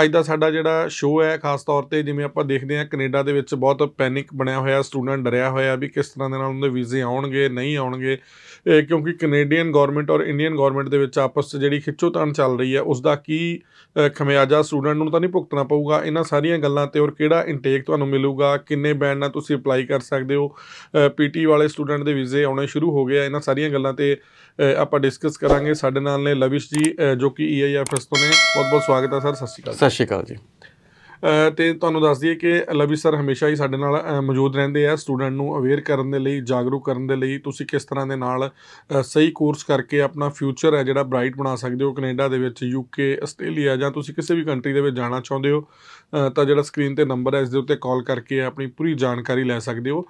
ਅੱਜ ਦਾ ਸਾਡਾ ਜਿਹੜਾ ਸ਼ੋਅ ਹੈ ਖਾਸ ਤੌਰ ਤੇ ਜਿਵੇਂ ਆਪਾਂ ਦੇਖਦੇ ਹਾਂ ਕੈਨੇਡਾ ਦੇ ਵਿੱਚ ਬਹੁਤ ਪੈਨਿਕ ਬਣਿਆ ਹੋਇਆ ਸਟੂਡੈਂਟ ਡਰਿਆ ਹੋਇਆ ਵੀ ਕਿਸ ਤਰ੍ਹਾਂ ਦੇ ਨਾਲ ਉਹਨਾਂ ਦੇ ਵੀਜ਼ੇ ਆਉਣਗੇ ਨਹੀਂ ਆਉਣਗੇ ਕਿਉਂਕਿ ਕੈਨੇਡੀਅਨ ਗਵਰਨਮੈਂਟ ਔਰ ਇੰਡੀਅਨ ਗਵਰਨਮੈਂਟ ਦੇ ਵਿੱਚ ਆਪਸ ਵਿੱਚ ਜਿਹੜੀ ਤਾਣ ਚੱਲ ਰਹੀ ਹੈ ਉਸ ਦਾ ਕੀ ਖਮਿਆਜਾ ਸਟੂਡੈਂਟ ਨੂੰ ਤਾਂ ਨਹੀਂ ਭੁਗਤਣਾ ਪਊਗਾ ਇਹਨਾਂ ਸਾਰੀਆਂ ਗੱਲਾਂ ਤੇ ਔਰ ਕਿਹੜਾ ਇਨਟੇਕ ਤੁਹਾਨੂੰ ਮਿਲੂਗਾ ਕਿੰਨੇ ਬੈਂਡ ਨਾਲ ਤੁਸੀਂ ਅਪਲਾਈ ਕਰ ਸਕਦੇ ਹੋ ਪੀਟੀ ਵਾਲੇ ਸਟੂਡੈਂਟ ਦੇ ਵੀਜ਼ੇ ਆਉਣੇ ਸ਼ੁਰੂ ਹੋ ਗਏ ਇਹਨਾਂ ਸਾਰੀਆਂ ਗੱਲਾਂ ਤੇ ਆਪਾਂ ਡਿਸਕਸ ਕਰਾਂਗੇ ਸਾਡੇ ਨਾਲ ਨੇ ਲਵਿਸ਼ ਜੀ ਜੋ ਕਿ ਈਆਈਐਫਐਸ e ਤੋਂ ਨੇ ਬਹੁਤ ਬਹੁਤ ਸਵਾਗਤ ਹੈ ਸਰ ਸਤਿ ਸ਼੍ਰੀ ਅਕਾਲ ਸਤਿ ਸ਼੍ਰੀ ਅਕਾਲ ਜੀ ਤੇ ਤੁਹਾਨੂੰ ਦੱਸ ਦਈਏ ਕਿ ਲਵੀ ਸਰ ਹਮੇਸ਼ਾ ਹੀ ਸਾਡੇ ਨਾਲ ਮੌਜੂਦ ਰਹਿੰਦੇ ਆ ਸਟੂਡੈਂਟ ਨੂੰ ਅਵੇਅਰ ਕਰਨ ਦੇ ਲਈ ਜਾਗਰੂਕ ਕਰਨ ਦੇ ਲਈ ਤੁਸੀਂ ਕਿਸ ਤਰ੍ਹਾਂ ਦੇ ਨਾਲ ਸਹੀ ਕੋਰਸ ਕਰਕੇ ਆਪਣਾ ਫਿਊਚਰ ਹੈ ਜਿਹੜਾ ਬ੍ਰਾਈਟ ਬਣਾ ਸਕਦੇ ਹੋ ਕੈਨੇਡਾ ਦੇ ਵਿੱਚ ਯੂਕੇ ਆਸਟ੍ਰੇਲੀਆ ਜਾਂ ਤੁਸੀਂ ਕਿਸੇ ਵੀ ਕੰਟਰੀ ਦੇ ਵਿੱਚ ਜਾਣਾ ਚਾਹੁੰਦੇ ਹੋ ਤਾਂ ਜਿਹੜਾ ਸਕਰੀਨ ਤੇ ਨੰਬਰ ਹੈ ਇਸ ਦੇ ਉੱਤੇ ਕਾਲ ਕਰਕੇ ਆਪਣੀ ਪੂਰੀ ਜਾਣਕਾਰੀ ਲੈ ਸਕਦੇ ਹੋ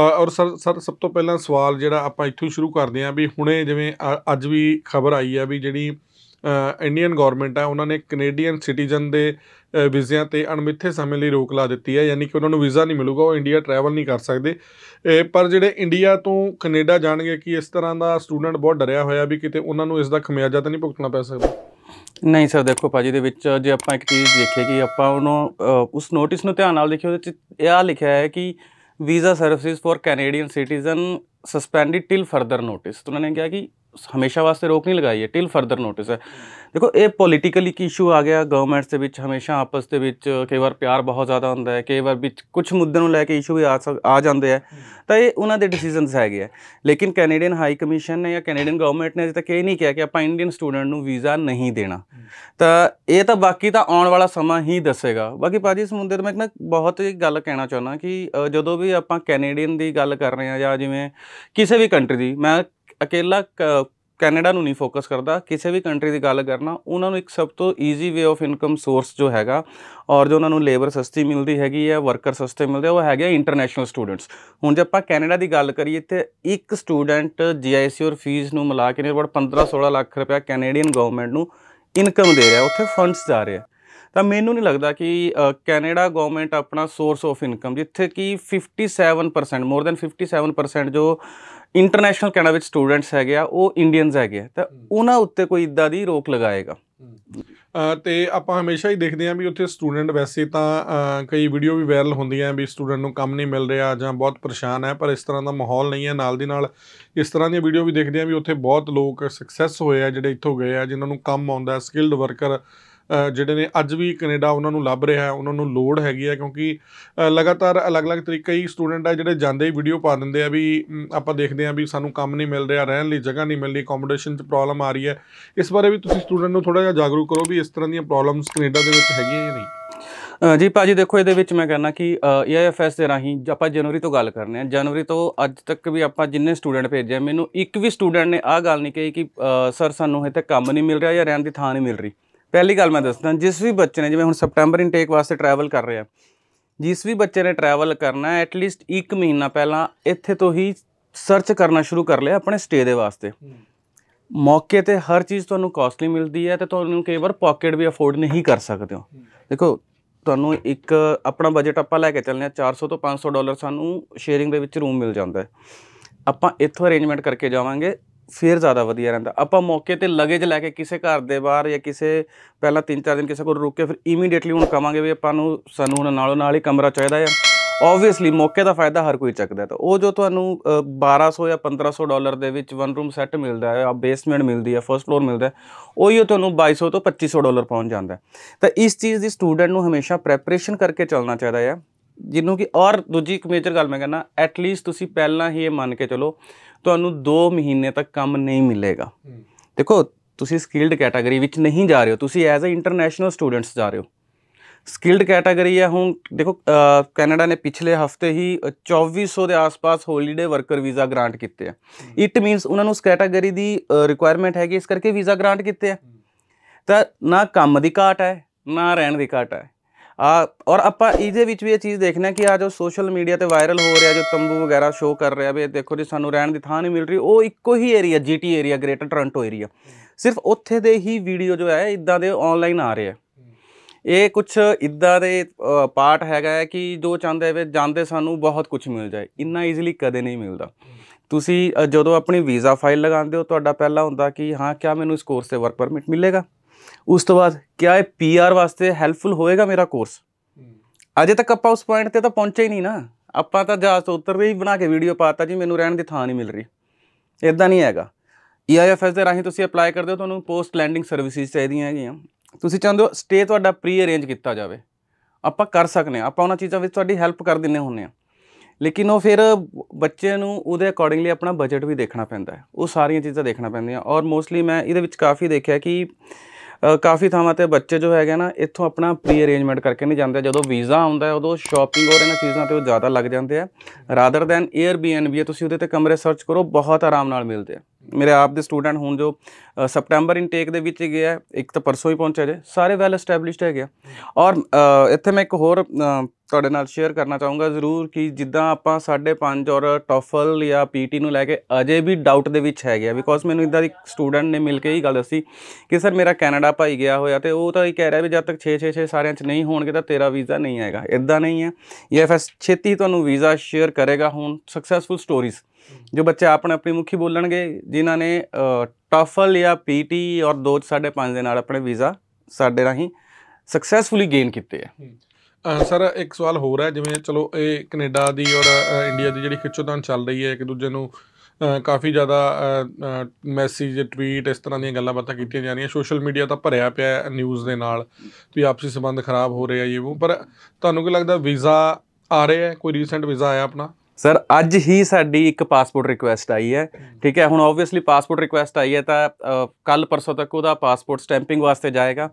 ਔਰ ਸਰ ਸਰ ਸਭ ਤੋਂ ਪਹਿਲਾਂ ਸਵਾਲ ਜਿਹੜਾ ਆਪਾਂ ਇੱਥੋਂ ਸ਼ੁਰੂ ਕਰਦੇ ਆਂ ਵੀ ਹੁਣੇ ਜਿਵੇਂ ਅੱਜ ਵੀ ਖਬਰ ਆਈ ਆ ਵੀ ਜਿਹੜੀ ਇੰਡੀਅਨ ਗਵਰਨਮੈਂਟ ਹੈ ਉਹਨਾਂ ਨੇ ਕੈਨੇਡੀਅਨ ਸਿਟੀਜ਼ਨ ਦੇ ਵੀਜ਼ਿਆਂ ਤੇ ਅਣਮਿੱਥੇ ਸਮੇਂ ਲਈ ਰੋਕ ਲਾ ਦਿੱਤੀ ਹੈ ਯਾਨੀ ਕਿ ਉਹਨਾਂ ਨੂੰ ਵੀਜ਼ਾ ਨਹੀਂ ਮਿਲੂਗਾ ਉਹ ਇੰਡੀਆ ਟਰੈਵਲ ਨਹੀਂ ਕਰ ਸਕਦੇ ਪਰ ਜਿਹੜੇ ਇੰਡੀਆ ਤੋਂ ਕੈਨੇਡਾ ਜਾਣਗੇ ਕਿ ਇਸ ਤਰ੍ਹਾਂ ਦਾ ਸਟੂਡੈਂਟ ਬਹੁਤ ਡਰਿਆ ਹੋਇਆ ਵੀ ਕਿਤੇ ਉਹਨਾਂ ਨੂੰ ਇਸ ਦਾ ਖਮਿਆਜਾ ਤਾਂ ਨਹੀਂ ਭੁਗਤਣਾ ਪੈ ਸਕਦਾ ਨਹੀਂ ਸਰ ਦੇਖੋ ਭਾਜੀ ਦੇ ਵਿੱਚ ਜੇ ਆਪਾਂ ਇੱਕ ਚੀਜ਼ ਦੇਖੀਏ ਕਿ ਆਪਾਂ ਉਹਨੂੰ ਉਸ ਨੋਟਿਸ ਨੂੰ ਧਿਆਨ ਨਾਲ ਦੇਖਿਓ ਤੇ ਇਹ ਇਹ ਲਿਖਿਆ ਹੈ ਕਿ visa services for Canadian citizen suspended till further notice ਉਹਨਾਂ ਨੇ ਕਿਹਾ ਕਿ ਹਮੇਸ਼ਾ ਵਾਸਤੇ ਰੋਕ ਨਹੀਂ ਲਗਾਈ ਹੈ ਟਿਲ ਫਰਦਰ ਨੋਟਿਸ ਹੈ ਦੇਖੋ ਇਹ ਪੋਲੀਟੀਕਲ ਕੀ ਇਸ਼ੂ ਆ ਗਿਆ ਗਵਰਨਮੈਂਟ ਦੇ ਵਿੱਚ ਹਮੇਸ਼ਾ ਆਪਸ ਦੇ ਵਿੱਚ ਕਈ ਵਾਰ ਪਿਆਰ ਬਹੁਤ ਜ਼ਿਆਦਾ ਹੁੰਦਾ ਹੈ ਕਈ ਵਾਰ ਵਿੱਚ ਕੁਝ ਮੁੱਦਿਆਂ ਨੂੰ ਲੈ ਕੇ ਇਸ਼ੂ ਵੀ ਆ ਜਾਂਦੇ ਆ ਤਾਂ ਇਹ ਉਹਨਾਂ ਦੇ ਡਿਸੀਜਨਸ ਹੈਗੇ ਆ ਲੇਕਿਨ ਕੈਨੇਡੀਅਨ ਹਾਈ ਕਮਿਸ਼ਨ ਨੇ ਜਾਂ ਕੈਨੇਡੀਅਨ ਗਵਰਨਮੈਂਟ ਨੇ ਅਜੇ ਤੱਕ ਇਹ ਨਹੀਂ ਕਿਹਾ ਕਿ ਆਪਾਂ ਇੰਡੀਅਨ ਸਟੂਡੈਂਟ ਨੂੰ ਵੀਜ਼ਾ ਨਹੀਂ ਦੇਣਾ ਤਾਂ ਇਹ ਤਾਂ ਬਾਕੀ ਤਾਂ ਆਉਣ ਵਾਲਾ ਸਮਾਂ ਹੀ ਦੱਸੇਗਾ ਬਾਕੀ ਪਾਜੀ ਇਸ ਮੁੱਦੇ ਤੇ ਮੈਂ ਇੱਕ ਬਹੁਤ ਹੀ ਗੱਲ ਕਹਿਣਾ ਚਾਹੁੰਦਾ ਕਿ ਜਦੋਂ ਵੀ ਆਪਾਂ ਕੈਨੇਡੀਅਨ ਦੀ ਗੱਲ ਕਰ ਰਹੇ ਆ ਜਾਂ ਜਿਵੇਂ ਕਿਸੇ ਵੀ ਕੰਟਰੀ ਦੀ ਮੈਂ ਇਕੱਲਾ ਕੈਨੇਡਾ ਨੂੰ ਨਹੀਂ ਫੋਕਸ ਕਰਦਾ ਕਿਸੇ ਵੀ ਕੰਟਰੀ ਦੀ ਗੱਲ ਕਰਨਾ ਉਹਨਾਂ ਨੂੰ ਇੱਕ ਸਭ ਤੋਂ easy way of income source ਜੋ ਹੈਗਾ ਔਰ ਜੋ ਉਹਨਾਂ ਨੂੰ ਲੇਬਰ ਸਸਤੀ ਮਿਲਦੀ ਹੈਗੀ ਹੈ ਵਰਕਰ ਸਸਤੇ ਮਿਲਦੇ ਉਹ ਹੈਗੇ ਇੰਟਰਨੈਸ਼ਨਲ ਸਟੂਡੈਂਟਸ ਹੁਣ ਜੇ ਆਪਾਂ ਕੈਨੇਡਾ ਦੀ ਗੱਲ ਕਰੀਏ ਤੇ ਇੱਕ ਸਟੂਡੈਂਟ ਜੀਆਈਸੀ e ਔਰ ਫੀਸ ਨੂੰ ਮਿਲਾ ਕੇ ਨਿਰਵੜ 15-16 ਲੱਖ ਰੁਪਇਆ ਕੈਨੇਡੀਅਨ ਗਵਰਨਮੈਂਟ ਨੂੰ ਇਨਕਮ ਦੇ ਰਿਹਾ ਉੱਥੇ ਫੰਡਸ ਜਾ ਰਹੇ ਤਾਂ ਮੈਨੂੰ ਨਹੀਂ ਲੱਗਦਾ ਕਿ ਕੈਨੇਡਾ ਗਵਰਨਮੈਂਟ ਆਪਣਾ ਸੋਰਸ ਆਫ ਇਨਕਮ ਜਿੱਥੇ ਕਿ 57% ਮੋਰ ਦੈਨ 57% ਜੋ ਇੰਟਰਨੈਸ਼ਨਲ ਕੈਨੇਡਾ ਵਿੱਚ ਸਟੂਡੈਂਟਸ ਹੈਗੇ ਆ ਉਹ ਇੰਡੀਅਨਸ ਹੈਗੇ ਤਾਂ ਉਹਨਾਂ ਉੱਤੇ ਕੋਈ ਇਦਾਂ ਦੀ ਰੋਕ ਲਗਾਏਗਾ ਤੇ ਆਪਾਂ ਹਮੇਸ਼ਾ ਹੀ ਦੇਖਦੇ ਆਂ ਵੀ ਉੱਥੇ ਸਟੂਡੈਂਟ ਵੈਸੇ ਤਾਂ ਕਈ ਵੀਡੀਓ ਵੀ ਵਾਇਰਲ ਹੁੰਦੀਆਂ ਵੀ ਸਟੂਡੈਂਟ ਨੂੰ ਕੰਮ ਨਹੀਂ ਮਿਲ ਰਿਹਾ ਜਾਂ ਬਹੁਤ ਪਰੇਸ਼ਾਨ ਹੈ ਪਰ ਇਸ ਤਰ੍ਹਾਂ ਦਾ ਮਾਹੌਲ ਨਹੀਂ ਹੈ ਨਾਲ ਦੀ ਨਾਲ ਇਸ ਤਰ੍ਹਾਂ ਦੀਆਂ ਵੀਡੀਓ ਵੀ ਦੇਖਦੇ ਆਂ ਵੀ ਉੱਥੇ ਬਹੁਤ ਲੋਕ ਸਕਸੈਸ ਹੋਏ ਆ ਜਿਹੜੇ ਇੱਥੋਂ ਗਏ ਆ ਜਿਨ੍ਹਾਂ ਨੂੰ ਕੰਮ ਆਉਂਦਾ ਸਕਿਲਡ ਵਰਕਰ ਜਿਹੜੇ ਨੇ ਅੱਜ ਵੀ ਕੈਨੇਡਾ ਉਹਨਾਂ ਨੂੰ ਲੱਭ ਰਿਹਾ ਹੈ ਉਹਨਾਂ ਨੂੰ ਲੋੜ ਹੈਗੀ ਹੈ ਕਿਉਂਕਿ ਲਗਾਤਾਰ ਅਲੱਗ-ਅਲੱਗ ਤਰੀਕੇ ਹੀ ਸਟੂਡੈਂਟ ਆ ਜਿਹੜੇ ਜਾਂਦੇ ਹੀ ਵੀਡੀਓ ਪਾ ਦਿੰਦੇ ਆ ਵੀ ਆਪਾਂ ਦੇਖਦੇ ਆ ਵੀ ਸਾਨੂੰ ਕੰਮ ਨਹੀਂ ਮਿਲ ਰਿਹਾ ਰਹਿਣ ਲਈ ਜਗ੍ਹਾ ਨਹੀਂ ਮਿਲਦੀ ਰਹੀ ਅਕੋਮੋਡੇਸ਼ਨ 'ਚ ਪ੍ਰੋਬਲਮ ਆ ਰਹੀ ਹੈ ਇਸ ਬਾਰੇ ਵੀ ਤੁਸੀਂ ਸਟੂਡੈਂਟ ਨੂੰ ਥੋੜਾ ਜਿਹਾ ਜਾਗਰੂਕ ਕਰੋ ਵੀ ਇਸ ਤਰ੍ਹਾਂ ਦੀਆਂ ਪ੍ਰੋਬਲਮਸ ਕੈਨੇਡਾ ਦੇ ਵਿੱਚ ਹੈਗੀਆਂ ਜਾਂ ਨਹੀਂ ਜੀ ਭਾਜੀ ਦੇਖੋ ਇਹਦੇ ਵਿੱਚ ਮੈਂ ਕਹਿੰਦਾ ਕਿ ਏਆਈਐਫਐਸ ਦੇ ਰਾਹੀਂ ਆਪਾਂ ਜਨਵਰੀ ਤੋਂ ਗੱਲ ਕਰਨੇ ਆ ਜਨਵਰੀ ਤੋਂ ਅੱਜ ਤੱਕ ਵੀ ਆਪਾਂ ਜਿੰਨੇ ਸਟੂਡੈਂਟ ਭੇਜੇ ਮੈਨੂੰ ਇੱਕ ਵੀ ਸਟੂਡੈਂਟ ਨੇ ਆਹ ਗੱਲ ਨਹੀਂ ਕਹੀ ਕਿ ਸਰ ਸਾਨੂੰ ਇੱਥੇ ਕੰਮ ਨਹੀਂ ਮਿਲ ਰਿਹਾ ਜਾਂ ਰਹਿਣ ਦੀ ਥਾਂ ਨਹੀਂ ਮਿਲ ਰਹੀ ਪਹਿਲੀ ਗੱਲ ਮੈਂ ਦੱਸਦਾ ਜਿਸ ਵੀ ਬੱਚੇ ਨੇ ਜਿਵੇਂ ਹੁਣ ਸਪਟੈਂਬਰ ਇਨਟੇਕ ਵਾਸਤੇ ਟਰੈਵਲ ਕਰ ਰਿਹਾ ਜਿਸ ਵੀ ਬੱਚੇ ਨੇ ਟਰੈਵਲ ਕਰਨਾ ਐਟ ਲੀਸਟ 1 ਮਹੀਨਾ ਪਹਿਲਾਂ ਇੱਥੇ ਤੋਂ ਹੀ ਸਰਚ ਕਰਨਾ ਸ਼ੁਰੂ ਕਰ ਲਿਆ ਆਪਣੇ ਸਟੇ ਦੇ ਵਾਸਤੇ ਮੌਕੇ ਤੇ ਹਰ ਚੀਜ਼ ਤੁਹਾਨੂੰ ਕਾਸਟਲੀ ਮਿਲਦੀ ਹੈ ਤੇ ਤੁਹਾਨੂੰ ਕਈ ਵਾਰ ਪਾਕਟ ਵੀ ਅਫੋਰਡ ਨਹੀਂ ਕਰ ਸਕਦੇ ਹੋ ਦੇਖੋ ਤੁਹਾਨੂੰ ਇੱਕ ਆਪਣਾ ਬਜਟ ਆਪਾਂ ਲੈ ਕੇ ਚੱਲਨੇ ਆ 400 ਤੋਂ 500 ਡਾਲਰ ਸਾਨੂੰ ਸ਼ੇਅਰਿੰਗ ਦੇ ਵਿੱਚ ਰੂਮ ਮਿਲ ਜਾਂਦਾ ਹੈ ਆਪਾਂ ਇੱਥੋਂ ਅਰੇਂਜਮੈਂਟ ਕਰਕੇ ਜਾਵਾਂਗੇ ਫੇਰ ਜ਼ਿਆਦਾ ਵਧੀਆ ਰਹਿੰਦਾ ਆਪਾਂ ਮੌਕੇ ਤੇ ਲਗੇਜ ਲੈ ਕੇ ਕਿਸੇ ਘਰ ਦੇ ਬਾਹਰ ਜਾਂ ਕਿਸੇ ਪਹਿਲਾਂ 3-4 ਦਿਨ ਕਿਸੇ ਕੋਲ ਰੁਕ ਕੇ ਫਿਰ ਇਮੀਡੀਏਟਲੀ ਹੁਣ ਕਵਾਂਗੇ ਵੀ ਆਪਾਂ ਨੂੰ ਸਾਨੂੰ ਹੁਣ ਨਾਲੋਂ ਨਾਲ ਹੀ ਕਮਰਾ ਚਾਹੀਦਾ ਹੈ ਆਬਵੀਅਸਲੀ ਮੌਕੇ ਦਾ ਫਾਇਦਾ ਹਰ ਕੋਈ ਚੱਕਦਾ ਤਾਂ ਉਹ ਜੋ ਤੁਹਾਨੂੰ 1200 ਜਾਂ 1500 ਡਾਲਰ ਦੇ ਵਿੱਚ ਵਨ ਰੂਮ ਸੈੱਟ ਮਿਲਦਾ ਹੈ ਆ ਬੇਸਮੈਂਟ ਮਿਲਦੀ ਹੈ ਫਰਸਟ ਫਲੋਰ ਮਿਲਦਾ ਉਹ ਹੀ ਤੁਹਾਨੂੰ 2200 ਤੋਂ 2500 ਡਾਲਰ ਪਹੁੰਚ ਜਾਂਦਾ ਤਾਂ ਇਸ ਚੀਜ਼ ਦੀ ਸਟੂਡੈਂਟ ਨੂੰ ਹਮੇਸ਼ਾ ਪ੍ਰੈਪਰੇਸ਼ਨ ਕਰਕੇ ਚੱਲਣਾ ਚਾਹੀਦਾ ਹੈ ਜਿਹਨੂੰ ਕਿ ਔਰ ਦੂਜੀ ਇੱਕ ਮੇਜਰ ਗੱਲ ਮੈਂ ਕਹਿੰਦਾ ਐਟ ਲੀਸਟ ਤੁਸੀਂ ਪਹਿਲਾਂ ਹੀ ਇਹ ਮੰਨ ਕੇ ਚਲੋ ਤੁਹਾਨੂੰ 2 ਮਹੀਨੇ ਤੱਕ ਕੰਮ ਨਹੀਂ ਮਿਲੇਗਾ ਦੇਖੋ ਤੁਸੀਂ ਸਕਿਲਡ ਕੈਟਾਗਰੀ ਵਿੱਚ ਨਹੀਂ ਜਾ ਰਹੇ ਹੋ ਤੁਸੀਂ ਐਜ਼ ਅ ਇੰਟਰਨੈਸ਼ਨਲ ਸਟੂਡੈਂਟਸ ਜਾ ਰਹੇ ਹੋ ਸਕਿਲਡ ਕੈਟਾਗਰੀ ਆ ਹੁਣ ਦੇਖੋ ਕੈਨੇਡਾ ਨੇ ਪਿਛਲੇ ਹਫਤੇ ਹੀ 2400 ਦੇ ਆਸ-ਪਾਸ ਹੌਲੀਡੇ ਵਰਕਰ ਵੀਜ਼ਾ ਗ੍ਰਾਂਟ ਕੀਤੇ ਆ ਇਟ ਮੀਨਸ ਉਹਨਾਂ ਨੂੰ ਉਸ ਕੈਟਾਗਰੀ ਦੀ ਰਿਕੁਆਇਰਮੈਂਟ ਹੈਗੀ ਇਸ ਕਰਕੇ ਵੀਜ਼ਾ ਗ੍ਰਾਂਟ ਕੀਤੇ ਆ ਤਾਂ ਨਾ ਕੰਮ ਦੀ ਘਾਟ ਹੈ ਨਾ ਰਹਿਣ ਦੀ ਘਾਟ ਹੈ ਆ ਔਰ ਆਪਾਂ ਇਹਦੇ ਵਿੱਚ ਵੀ ਇਹ ਚੀਜ਼ ਦੇਖਣਾ ਕਿ ਆ ਜੋ ਸੋਸ਼ਲ ਮੀਡੀਆ ਤੇ ਵਾਇਰਲ ਹੋ ਰਿਹਾ ਜੋ ਤੰਬੂ ਵਗੈਰਾ ਸ਼ੋ ਕਰ ਰਿਹਾ ਵੀ ਦੇਖੋ ਜੀ ਸਾਨੂੰ ਰਹਿਣ ਦੀ ਥਾਂ ਨਹੀਂ ਮਿਲ ਰਹੀ ਉਹ ਇੱਕੋ ਹੀ area GT area greater Toronto area ਸਿਰਫ ਉੱਥੇ ਦੇ ਹੀ ਵੀਡੀਓ ਜੋ ਹੈ ਇਦਾਂ ਦੇ ਆਨਲਾਈਨ ਆ ਰਹੇ ਆ ਇਹ ਕੁਝ ਇਦਾਂ ਦੇ ਪਾਰਟ ਹੈਗਾ ਹੈ ਕਿ ਜੋ ਚਾਹੁੰਦੇ ਵੇ ਜਾਂਦੇ ਸਾਨੂੰ ਬਹੁਤ ਕੁਝ ਮਿਲ ਜਾਏ ਇੰਨਾ ਈਜ਼ੀਲੀ ਕਦੇ ਨਹੀਂ ਮਿਲਦਾ ਤੁਸੀਂ ਜਦੋਂ ਆਪਣੀ ਵੀਜ਼ਾ ਫਾਈਲ ਲਗਾਉਂਦੇ ਹੋ ਤੁਹਾਡਾ ਪਹਿਲਾ ਹੁੰਦਾ ਕਿ ਹਾਂ ਕੀ ਮੈਨੂੰ ਇਸ ਕੋਰਸ ਤੇ ਵਰਕ ਪਰਮਿਟ ਮਿਲੇਗਾ ਉਸ ਤੋਂ ਬਾਅਦ ਕਿਆ ਇਹ ਪੀਆਰ ਵਾਸਤੇ ਹੈਲਪਫੁਲ ਹੋਏਗਾ ਮੇਰਾ ਕੋਰਸ ਅਜੇ ਤੱਕ ਆਪਾਂ ਉਸ ਪੁਆਇੰਟ ਤੇ ਤਾਂ ਪਹੁੰਚੇ ਹੀ ਨਹੀਂ ਨਾ ਆਪਾਂ ਤਾਂ ਜਹਾਜ਼ ਤੋਂ ਉਤਰਦੇ ਹੀ ਬਣਾ ਕੇ ਵੀਡੀਓ ਪਾਤਾ ਜੀ ਮੈਨੂੰ ਰਹਿਣ ਦੀ ਥਾਂ ਨਹੀਂ ਮਿਲ ਰਹੀ ਇਦਾਂ ਨਹੀਂ ਹੈਗਾ ਈਆਈਐਫਐਸ e ਦੇ ਰਾਹੀਂ ਤੁਸੀਂ ਅਪਲਾਈ ਕਰਦੇ ਹੋ ਤੁਹਾਨੂੰ ਪੋਸਟ ਲੈਂਡਿੰਗ ਸਰਵਿਸਿਜ਼ ਚਾਹੀਦੀਆਂ ਹੈਗੀਆਂ ਤੁਸੀਂ ਚਾਹੁੰਦੇ ਹੋ ਸਟੇ ਤੁਹਾਡਾ ਪ੍ਰੀ ਅਰੇਂਜ ਕੀਤਾ ਜਾਵੇ ਆਪਾਂ ਕਰ ਸਕਨੇ ਆ ਆਪਾਂ ਉਹਨਾਂ ਚੀਜ਼ਾਂ ਵਿੱਚ ਤੁਹਾਡੀ ਹੈਲਪ ਕਰ ਦਿੰਨੇ ਹੁੰਨੇ ਆ ਲੇਕਿਨ ਉਹ ਫਿਰ ਬੱਚੇ ਨੂੰ ਉਹਦੇ ਅਕੋਰਡਿੰਗਲੀ ਆਪਣਾ ਬਜਟ ਵੀ ਦੇਖਣਾ ਪੈਂਦਾ ਹੈ ਉਹ ਸਾਰੀਆਂ ਚੀਜ਼ਾਂ ਦੇਖਣਾ ਪੈਂਦੀਆਂ ਔਰ ਮੋਸਟਲੀ ਮੈਂ ਇਹਦੇ ਵਿੱਚ ਕਾਫੀ ਦੇਖਿਆ ਕਿ ਕਾਫੀ ਥਾਵਾਂ ਤੇ ਬੱਚੇ ਜੋ ਹੈਗੇ ਨਾ ਇੱਥੋਂ ਆਪਣਾ ਪ੍ਰੀ ਅਰੇਂਜਮੈਂਟ ਕਰਕੇ ਨਹੀਂ ਜਾਂਦੇ ਜਦੋਂ ਵੀਜ਼ਾ ਆਉਂਦਾ ਉਦੋਂ ਸ਼ਾਪਿੰਗ ਹੋਰ ਇਹਨਾਂ ਚੀਜ਼ਾਂ ਤੇ ਉਹ ਜ਼ਿਆਦਾ ਲੱਗ ਜਾਂਦੇ ਆ ਰਾਦਰ ਦੈਨ ਏਅਰਬੀਐਨਬੀ ਤੁਸੀਂ ਉਹਦੇ ਤੇ ਕਮਰੇ ਸਰਚ ਕਰੋ ਬਹੁਤ ਆਰਾਮ ਨਾਲ ਮਿਲਦੇ ਆ ਮੇਰੇ ਆਪ ਦੇ ਸਟੂਡੈਂਟ ਹੁਣ ਜੋ ਸਪਟੈਂਬਰ ਇਨਟੇਕ ਦੇ ਵਿੱਚ ਗਿਆ ਇੱਕ ਤਾਂ ਪਰਸੋਂ ਹੀ ਪਹੁੰਚਿਆ ਜੇ ਸਾਰੇ ਵੈਲ ਐਸਟੈਬਲਿਸ਼ਡ ਹੈ ਗਿਆ ਔਰ ਇੱਥੇ ਮੈਂ ਇੱਕ ਹੋਰ ਤੁਹਾਡੇ ਨਾਲ ਸ਼ੇਅਰ ਕਰਨਾ ਚਾਹੂੰਗਾ ਜ਼ਰੂਰ ਕਿ ਜਿੱਦਾਂ ਆਪਾਂ 5.5 ਔਰ ਟੋਫਲ ਜਾਂ ਪੀਟੀ ਨੂੰ ਲੈ ਕੇ ਅਜੇ ਵੀ ਡਾਊਟ ਦੇ ਵਿੱਚ ਹੈ ਗਿਆ ਬਿਕੋਜ਼ ਮੈਨੂੰ ਇਦਾਂ ਇੱਕ ਸਟੂਡੈਂਟ ਨੇ ਮਿਲ ਕੇ ਹੀ ਗੱਲ ਦੱਸੀ ਕਿ ਸਰ ਮੇਰਾ ਕੈਨੇਡਾ ਭਾਈ ਗਿਆ ਹੋਇਆ ਤੇ ਉਹ ਤਾਂ ਇਹ ਕਹਿ ਰਿਹਾ ਵੀ ਜਦ ਤੱਕ 6 6 6 ਸਾਰਿਆਂ 'ਚ ਨਹੀਂ ਹੋਣਗੇ ਤਾਂ ਤੇਰਾ ਵੀਜ਼ਾ ਨਹੀਂ ਆਏਗਾ ਇਦਾਂ ਨਹੀਂ ਹੈ ਈਐਫਐਸ e ਛੇਤੀ ਤੁਹਾਨੂੰ ਵੀਜ਼ਾ ਸ਼ੇਅਰ ਕਰੇਗਾ ਹੁਣ ਸਕਸੈਸਫੁਲ ਸਟੋਰੀਜ਼ ਜੋ ਬੱਚੇ ਆਪਣੇ ਆਪਣੀ ਮੁਖੀ ਬੋਲਣਗੇ ਜਿਨ੍ਹਾਂ ਨੇ ਟਫਲ ਜਾਂ ਪੀਟੀ ਔਰ ਪੰਜ ਦੇ ਨਾਲ ਆਪਣੇ ਵੀਜ਼ਾ ਸਾਡੇ ਰਾਹੀਂ ਸਕਸੈਸਫੁਲੀ ਗੇਨ ਕੀਤੇ ਆ ਸਰ ਇੱਕ ਸਵਾਲ ਹੋਰ ਹੈ ਜਿਵੇਂ ਚਲੋ ਇਹ ਕੈਨੇਡਾ ਦੀ ਔਰ ਇੰਡੀਆ ਦੀ ਜਿਹੜੀ ਖਿੱਚੋਤਾਣ ਚੱਲ ਰਹੀ ਹੈ ਇੱਕ ਦੂਜੇ ਨੂੰ ਕਾਫੀ ਜ਼ਿਆਦਾ ਮੈਸੇਜ ਟਵੀਟ ਇਸ ਤਰ੍ਹਾਂ ਦੀਆਂ ਗੱਲਾਂ ਬਾਤਾਂ ਕੀਤੀਆਂ ਜਾ ਰਹੀਆਂ ਸੋਸ਼ਲ ਮੀਡੀਆ ਤਾਂ ਭਰਿਆ ਪਿਆ ਨਿਊਜ਼ ਦੇ ਨਾਲ ਵੀ ਆਪਸੀ ਸਬੰਧ ਖਰਾਬ ਹੋ ਰਿਹਾ ਇਹ ਉਹ ਪਰ ਤੁਹਾਨੂੰ ਕੀ ਲੱਗਦਾ ਵੀਜ਼ਾ ਆ ਰਿਹਾ ਕੋਈ ਰੀਸੈਂਟ ਵੀਜ਼ਾ ਆਇਆ ਆਪਣਾ ਸਰ ਅੱਜ ਹੀ ਸਾਡੀ ਇੱਕ ਪਾਸਪੋਰਟ ਰਿਕੁਐਸਟ ਆਈ ਹੈ ਠੀਕ ਹੈ ਹੁਣ ਆਬਵੀਅਸਲੀ ਪਾਸਪੋਰਟ ਰਿਕੁਐਸਟ ਆਈ ਹੈ ਤਾਂ ਕੱਲ ਪਰਸੋਂ ਤੱਕ ਉਹਦਾ ਪਾਸਪੋਰਟ ਸਟੈਂਪਿੰਗ ਵਾਸਤੇ ਜਾਏਗਾ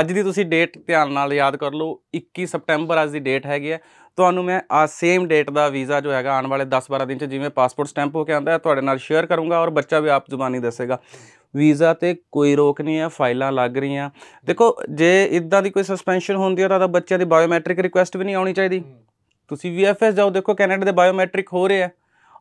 ਅੱਜ ਦੀ ਤੁਸੀਂ ਡੇਟ ਧਿਆਨ ਨਾਲ ਯਾਦ ਕਰ ਲਓ 21 ਸਪਟੈਂਬਰ ਅੱਜ ਦੀ ਡੇਟ ਹੈਗੀ ਹੈ ਤੁਹਾਨੂੰ ਮੈਂ ਆ ਸੇਮ ਡੇਟ ਦਾ ਵੀਜ਼ਾ ਜੋ ਹੈਗਾ ਆਉਣ ਵਾਲੇ 10-12 ਦਿਨ ਚ ਜਿਵੇਂ ਪਾਸਪੋਰਟ ਸਟੈਂਪ ਹੋ ਕੇ ਆਂਦਾ ਹੈ ਤੁਹਾਡੇ ਨਾਲ ਸ਼ੇਅਰ ਕਰੂੰਗਾ ਔਰ ਬੱਚਾ ਵੀ ਆਪ ਜ਼ੁਬਾਨੀ ਦੱਸੇਗਾ ਵੀਜ਼ਾ ਤੇ ਕੋਈ ਰੋਕ ਨਹੀਂ ਹੈ ਫਾਈਲਾਂ ਲੱਗ ਰਹੀਆਂ ਦੇਖੋ ਜੇ ਇਦਾਂ ਦੀ ਕੋਈ ਸਸਪੈਂਸ਼ਨ ਹੁੰਦੀ ਹੈ ਤਾਂ ਬੱਚਿਆਂ ਦੀ ਬਾਇਓਮੈਟ੍ਰਿਕ ਰਿਕੁਐਸਟ ਵੀ ਨਹੀਂ ਆਉਣੀ ਚਾਹੀਦੀ ਤੁਸੀਂ VFS ਜਾਓ ਦੇਖੋ ਕੈਨੇਡਾ ਦੇ ਬਾਇਓਮੈਟ੍ਰਿਕ ਹੋ ਰਿਹਾ ਹੈ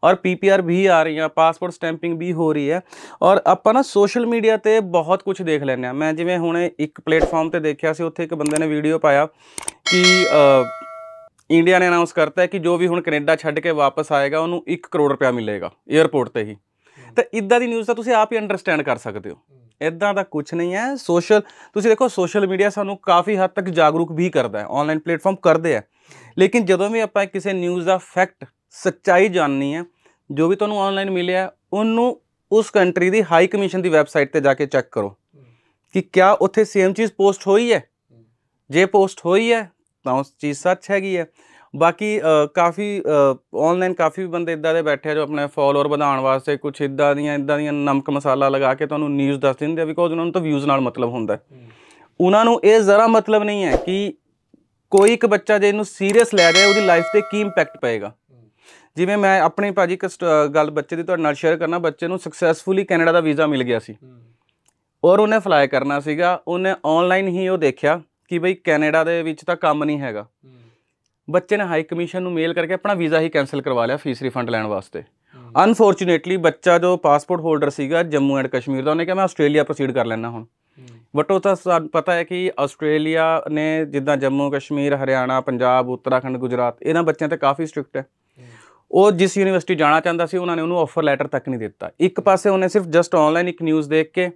ਔਰ PPR ਵੀ ਆ ਰਹੀ ਹੈ ਪਾਸਪੋਰਟ ਸਟੈਂਪਿੰਗ ਵੀ ਹੋ ਰਹੀ ਹੈ ਔਰ ਆਪਾਂ ਨਾ ਸੋਸ਼ਲ ਮੀਡੀਆ ਤੇ ਬਹੁਤ ਕੁਝ ਦੇਖ ਲੈਨੇ ਆ ਮੈਂ ਜਿਵੇਂ ਹੁਣ ਇੱਕ ਪਲੇਟਫਾਰਮ ਤੇ ਦੇਖਿਆ ਸੀ ਉੱਥੇ ਇੱਕ ਬੰਦੇ ਨੇ ਵੀਡੀਓ ਪਾਇਆ ਕਿ ਇੰਡੀਆ ਨੇ ਅਨਾਉਂਸ ਕਰਤਾ ਹੈ ਕਿ ਜੋ ਵੀ ਹੁਣ ਕੈਨੇਡਾ ਛੱਡ ਕੇ ਵਾਪਸ ਆਏਗਾ ਉਹਨੂੰ 1 ਕਰੋੜ ਰੁਪਏ ਮਿਲੇਗਾ 에어ਪੋਰਟ ਤੇ ਹੀ ਤਾਂ ਇਦਾਂ ਦੀ ਨਿਊਜ਼ ਤਾਂ ਤੁਸੀਂ ਆਪ ਹੀ ਅੰਡਰਸਟੈਂਡ ਕਰ ਸਕਦੇ ਹੋ ਇਦਾਂ ਦਾ ਕੁਝ ਨਹੀਂ ਹੈ ਸੋਸ਼ਲ ਤੁਸੀਂ ਦੇਖੋ ਸੋਸ਼ਲ ਮੀਡੀਆ ਸਾਨੂੰ ਕਾਫੀ ਹੱਦ ਤੱਕ ਜਾਗਰੂਕ ਵੀ ਕਰਦਾ ਹੈ ਆਨਲਾਈਨ ਪਲੇਟਫਾਰਮ ਕਰਦੇ ਆ ਲੇਕਿਨ ਜਦੋਂ ਵੀ ਆਪਾਂ ਕਿਸੇ ਨਿਊਜ਼ ਦਾ ਫੈਕਟ ਸੱਚਾਈ ਜਾਣਨੀ ਹੈ ਜੋ ਵੀ ਤੁਹਾਨੂੰ ਆਨਲਾਈਨ ਮਿਲਿਆ ਉਹਨੂੰ ਉਸ ਕੰਟਰੀ ਦੀ ਹਾਈ ਕਮਿਸ਼ਨ ਦੀ ਵੈਬਸਾਈਟ ਤੇ ਜਾ ਕੇ ਚੈੱਕ ਕਰੋ ਕਿ ਕਿਆ ਉੱਥੇ ਸੇਮ ਚੀਜ਼ ਪੋਸਟ ਹੋਈ ਹੈ ਜੇ ਪੋਸਟ ਹੋਈ ਹੈ ਤਾਂ ਉਸ ਚੀਜ਼ ਸੱਚ ਹੈਗੀ ਹੈ ਬਾਕੀ ਕਾਫੀ ਆਨਲਾਈਨ ਕਾਫੀ ਬੰਦੇ ਇਦਾਂ ਦੇ ਬੈਠੇ ਆ ਜੋ ਆਪਣੇ ਫਾਲੋਅਰ ਵਧਾਉਣ ਵਾਸਤੇ ਕੁਝ ਇਦਾਂ ਦੀਆਂ ਇਦਾਂ ਦੀਆਂ ਨਮਕ ਮਸਾਲਾ ਲਗਾ ਕੇ ਤੁਹਾਨੂੰ ਨਿਊਜ਼ ਦੱਸ ਦਿੰਦੇ ਆ ਬਿਕੋਜ਼ ਉਹਨਾਂ ਨੂੰ ਤਾਂ ਵਿਊਜ਼ ਨਾਲ ਮਤਲਬ ਹੁੰਦਾ ਉਹਨਾਂ ਨੂੰ ਇਹ ਜ਼ਰਾ ਮਤਲਬ ਨਹੀਂ ਹੈ ਕਿ ਕੋਈ ਇੱਕ ਬੱਚਾ ਜੇ ਇਹਨੂੰ ਸੀਰੀਅਸ ਲੈ ਰਿਹਾ ਉਹਦੀ ਲਾਈਫ ਤੇ ਕੀ ਇੰਪੈਕਟ ਪਏਗਾ ਜਿਵੇਂ ਮੈਂ ਆਪਣੇ ਭਾਜੀ ਇੱਕ ਗੱਲ ਬੱਚੇ ਦੀ ਤੁਹਾਡੇ ਨਾਲ ਸ਼ੇਅਰ ਕਰਨਾ ਬੱਚੇ ਨੂੰ ਸਕਸੈਸਫੁਲੀ ਕੈਨੇਡਾ ਦਾ ਵੀਜ਼ਾ ਮਿਲ ਗਿਆ ਸੀ ਔਰ ਉਹਨੇ ਫਲਾਈ ਕਰਨਾ ਸੀਗਾ ਉਹਨੇ ਆਨਲਾਈਨ ਹੀ ਉਹ ਦੇਖਿਆ ਕਿ ਬਈ ਕੈਨੇਡਾ ਦੇ ਵਿੱਚ ਤਾਂ ਕੰਮ ਨਹੀਂ ਹੈਗਾ ਬੱਚੇ ਨੇ ਹਾਈ ਕਮਿਸ਼ਨ ਨੂੰ ਮੇਲ ਕਰਕੇ ਆਪਣਾ ਵੀਜ਼ਾ ਹੀ ਕੈਨਸਲ ਕਰਵਾ ਲਿਆ ਫੀਸ ਰਿਫੰਡ ਲੈਣ ਵਾਸਤੇ ਅਨਫੋਰਚੂਨੇਟਲੀ ਬੱਚਾ ਜੋ ਪਾਸਪੋਰਟ ਹੋਲਡਰ ਸੀਗਾ ਜੰਮੂ ਐਂਡ ਕਸ਼ਮੀਰ ਦਾ ਉਹਨੇ ਕਿਹਾ ਮੈਂ ਆਸਟ੍ਰੇਲੀਆ ਪ੍ਰੋਸੀਡ ਕਰ ਲੈਣਾ ਹੁਣ ਬਟ ਉਹ ਤਾਂ ਸਾਨੂੰ ਪਤਾ ਹੈ ਕਿ ਆਸਟ੍ਰੇਲੀਆ ਨੇ ਜਿੱਦਾਂ ਜੰਮੂ ਕਸ਼ਮੀਰ ਹਰਿਆਣਾ ਪੰਜਾਬ ਉੱਤਰਾਖੰਡ ਗੁਜਰਾਤ ਇਹਨਾਂ ਬੱਚਿਆਂ ਤੇ ਕਾਫੀ ਸਟ੍ਰਿਕਟ ਹੈ ਉਹ ਜਿਸ ਯੂਨੀਵਰਸਿਟੀ ਜਾਣਾ ਚਾਹੁੰਦਾ ਸੀ ਉਹਨਾਂ ਨੇ ਉਹਨੂੰ ਆਫਰ ਲੈਟਰ ਤੱਕ ਨਹੀਂ ਦਿੱਤਾ ਇੱਕ ਪਾਸੇ ਉਹਨੇ ਸਿਰਫ ਜਸਟ ਆਨਲਾਈਨ ਇੱਕ ਨਿਊਜ਼ ਦੇਖ ਕੇ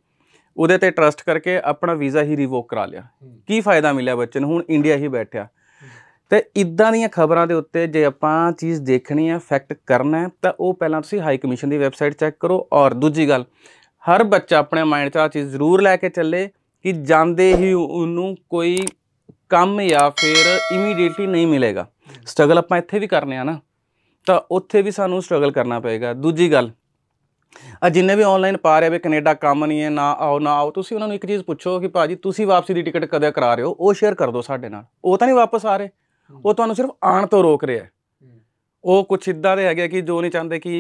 ਉਹਦੇ ਤੇ ਟਰਸਟ ਕਰਕੇ ਆਪਣਾ ਵੀਜ਼ਾ ਹੀ ਰਿਵੋਕ ਕਰਾ ਲਿਆ ਕੀ ਫਾਇਦਾ ਮਿਲਿਆ ਬੱਚੇ ਨੂੰ ਹੁਣ ਇੰਡੀਆ ਹੀ ਬੈਠਿਆ ਤੇ ਇਦਾਂ ਦੀਆਂ ਖਬਰਾਂ ਦੇ ਉੱਤੇ ਜੇ ਆਪਾਂ ਚੀਜ਼ ਦੇਖਣੀ ਹੈ ਫੈਕਟ ਕਰਨਾ ਹੈ ਤਾਂ ਉਹ ਪਹਿਲਾਂ ਤੁਸੀਂ ਹਾਈ ਕਮਿਸ਼ਨ ਦੀ ਵੈਬਸਾਈਟ ਚੈੱਕ ਕਰੋ ਔਰ ਦੂਜੀ ਗੱਲ ਹਰ ਬੱਚਾ ਆਪਣੇ ਮਾਈਂਡ 'ਚ ਆ ਚੀਜ਼ ਜ਼ਰੂਰ ਲੈ ਕੇ ਚੱਲੇ ਕਿ ਜਾਂਦੇ ਹੀ ਉਹਨੂੰ ਕੋਈ ਕੰਮ ਜਾਂ ਫਿਰ ਇਮੀਡੀਏਟਲੀ ਨਹੀਂ ਮਿਲੇਗਾ ਸਟਰਗਲ ਆਪਾਂ ਇੱਥੇ ਵੀ ਕਰਨੇ ਆ ਨਾ ਤਾਂ ਉੱਥੇ ਵੀ ਸਾਨੂੰ ਸਟਰਗਲ ਕਰਨਾ ਪਏਗਾ ਦੂਜੀ ਗੱਲ ਅ ਜਿੰਨੇ ਵੀ ਆਨਲਾਈਨ ਪਾ ਰਹੇ ਵੇ ਕੈਨੇਡਾ ਕੰਮ ਨਹੀਂ ਹੈ ਨਾ ਆਓ ਨਾ ਆਓ ਤੁਸੀਂ ਉਹਨਾਂ ਨੂੰ ਇੱਕ ਚੀਜ਼ ਪੁੱਛੋ ਕਿ ਭਾਜੀ ਤੁਸੀਂ ਵਾਪਸੀ ਦੀ ਟਿਕਟ ਕਦੇ ਕਰਾ ਰਹੇ ਹੋ ਉਹ ਸ਼ੇਅਰ ਕਰ ਦਿਓ ਸਾਡੇ ਨਾਲ ਉਹ ਤਾਂ ਨਹੀਂ ਵਾਪਸ ਆ ਰਹੇ ਉਹ ਤੁਹਾਨੂੰ ਸਿਰਫ ਆਣ ਤੋਂ ਰੋਕ ਰਿਹਾ ਉਹ ਕੁਛ ਇਦਾਂ ਦੇ ਹੈਗੇ ਕਿ ਜੋ ਨਹੀਂ ਚਾਹੁੰਦੇ ਕਿ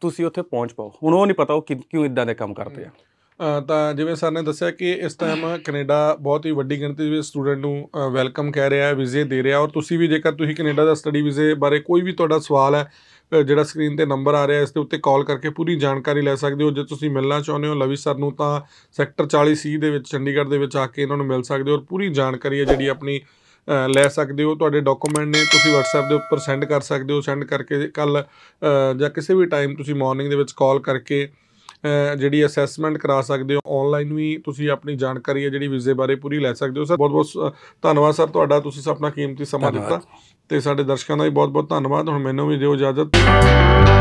ਤੁਸੀਂ ਉੱਥੇ ਪਹੁੰਚ ਪਾਓ ਹੁਣ ਉਹ ਨਹੀਂ ਪਤਾ ਉਹ ਕਿਉਂ ਇਦਾਂ ਦੇ ਕੰਮ ਕਰਦੇ ਆ ਅ, ਤਾਂ ਜਿਵੇਂ ਸਰ ਨੇ ਦੱਸਿਆ ਕਿ ਇਸ ਟਾਈਮ ਕੈਨੇਡਾ ਬਹੁਤ ਹੀ ਵੱਡੀ ਗਿਣਤੀ ਵਿੱਚ ਸਟੂਡੈਂਟ ਨੂੰ ਵੈਲਕਮ ਕਹਿ ਰਿਹਾ ਹੈ ਵੀਜ਼ੇ ਦੇ ਰਿਹਾ ਔਰ ਤੁਸੀਂ ਵੀ ਜੇਕਰ ਤੁਸੀਂ ਕੈਨੇਡਾ ਦਾ ਸਟੱਡੀ ਵੀਜ਼ੇ ਬਾਰੇ ਕੋਈ ਵੀ ਤੁਹਾਡਾ ਸਵਾਲ ਹੈ ਜਿਹੜਾ ਸਕਰੀਨ ਤੇ ਨੰਬਰ ਆ ਰਿਹਾ ਇਸ ਦੇ ਉੱਤੇ ਕਾਲ ਕਰਕੇ ਪੂਰੀ ਜਾਣਕਾਰੀ ਲੈ ਸਕਦੇ ਹੋ ਜੇ ਤੁਸੀਂ ਮਿਲਣਾ ਚਾਹੁੰਦੇ ਹੋ ਲਵੀ ਸਰ ਨੂੰ ਤਾਂ ਸੈਕਟਰ 40 ਸੀ ਦੇ ਵਿੱਚ ਚੰਡੀਗੜ੍ਹ ਦੇ ਵਿੱਚ ਆ ਕੇ ਇਹਨਾਂ ਨੂੰ ਮਿਲ ਸਕਦੇ ਹੋ ਔਰ ਪੂਰੀ ਜਾਣਕਾਰੀ ਹੈ ਜਿਹੜੀ ਆਪਣੀ ਲੈ ਸਕਦੇ ਹੋ ਤੁਹਾਡੇ ਡਾਕੂਮੈਂਟ ਨੇ ਤੁਸੀਂ WhatsApp ਦੇ ਉੱਪਰ ਸੈਂਡ ਕਰ ਸਕਦੇ ਹੋ ਸੈਂਡ ਕਰਕੇ ਕੱਲ ਜਾਂ ਕਿਸੇ ਵੀ ਟਾਈਮ ਤੁਸੀਂ ਮਾਰਨਿੰਗ ਦੇ ਵਿੱਚ ਕਾਲ ਕਰਕੇ ਜਿਹੜੀ ਅਸੈਸਮੈਂਟ ਕਰਾ ਸਕਦੇ ਹੋ ਆਨਲਾਈਨ ਵੀ ਤੁਸੀਂ ਆਪਣੀ ਜਾਣਕਾਰੀ ਹੈ ਜਿਹੜੀ ਵੀਜ਼ੇ ਬਾਰੇ ਪੂਰੀ ਲੈ ਸਕਦੇ ਹੋ ਸਰ ਬਹੁਤ ਬਹੁਤ ਧੰਨਵਾਦ ਸਰ ਤੁਹਾਡਾ ਤੁਸੀਂ ਆਪਣਾ ਕੀਮਤੀ ਸਮਾਂ ਦਿੱਤਾ ਤੇ ਸਾਡੇ ਦਰਸ਼ਕਾਂ ਦਾ ਵੀ ਬਹੁਤ ਬਹੁਤ ਧੰਨਵਾਦ ਹੁਣ ਮੈਨੂੰ ਵੀ ਦਿਓ ਇਜਾਜ਼ਤ